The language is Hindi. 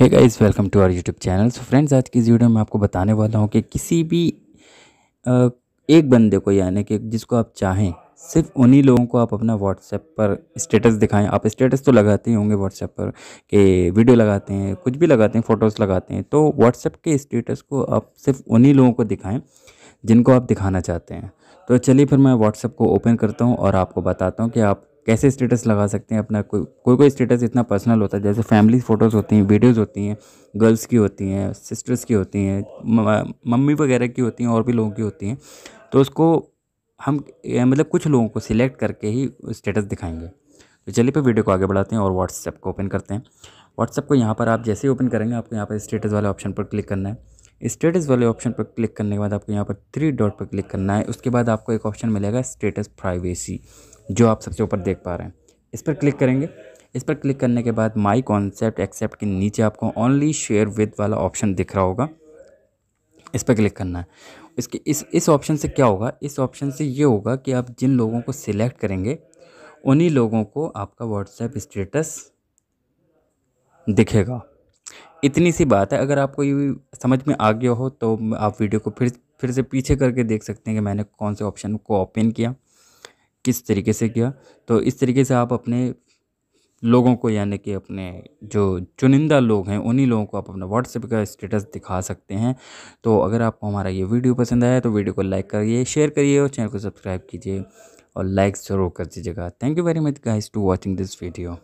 है guys welcome to our YouTube channel so friends आज की इस वीडियो में आपको बताने वाला हूँ कि किसी भी एक बंदे को यानी कि जिसको आप चाहें सिर्फ उन्हीं लोगों को आप अपना व्हाट्सएप पर स्टेटस दिखाएं आप स्टेटस तो लगाते ही होंगे व्हाट्सएप पर कि वीडियो लगाते हैं कुछ भी लगाते हैं फ़ोटोज़ लगाते हैं तो व्हाट्सएप के स्टेटस को आप सिर्फ उन्हीं लोगों को दिखाएँ जिनको आप दिखाना चाहते हैं तो चलिए फिर मैं व्हाट्सएप को ओपन करता हूँ और आपको बताता हूँ कि आप कैसे स्टेटस लगा सकते हैं अपना कोई कोई कोई स्टेटस इतना पर्सनल होता है जैसे फैमिली फ़ोटोज़ होती हैं वीडियोज़ होती हैं गर्ल्स की होती हैं सिस्टर्स की होती हैं मम्मी वगैरह की होती हैं और भी लोगों की होती हैं तो उसको हम मतलब कुछ लोगों को सिलेक्ट करके ही स्टेटस दिखाएंगे तो चलिए फिर वीडियो को आगे बढ़ाते हैं और व्हाट्सएप को ओपन करते हैं व्हाट्सएप को यहाँ पर आप जैसे ही ओपन करेंगे आपको यहाँ पर स्टेटस वाले ऑप्शन पर क्लिक करना है स्टेटस वाले ऑप्शन पर क्लिक करने के बाद आपको यहाँ पर थ्री डॉट पर क्लिक करना है उसके बाद आपको एक ऑप्शन मिलेगा स्टेटस प्राइवेसी जो आप सबसे ऊपर देख पा रहे हैं इस पर क्लिक करेंगे इस पर क्लिक करने के बाद माई कॉन्सेप्ट एक्सेप्ट के नीचे आपको ओनली शेयर विद वाला ऑप्शन दिख रहा होगा इस पर क्लिक करना है इसके इस इस ऑप्शन से क्या होगा इस ऑप्शन से ये होगा कि आप जिन लोगों को सिलेक्ट करेंगे उन्हीं लोगों को आपका व्हाट्सएप स्टेटस दिखेगा इतनी सी बात है अगर आपको ये समझ में आ गया हो तो आप वीडियो को फिर फिर से पीछे करके देख सकते हैं कि मैंने कौन से ऑप्शन को ओपन किया किस तरीके से किया तो इस तरीके से आप अपने लोगों को यानी कि अपने जो चुनिंदा लोग हैं उन्हीं लोगों को आप अपना व्हाट्सएप का स्टेटस दिखा सकते हैं तो अगर आपको हमारा ये वीडियो पसंद आया तो वीडियो को लाइक करिए शेयर करिए और चैनल को सब्सक्राइब कीजिए और लाइक ज़रूर कर दीजिएगा thank you very much guys to watching this video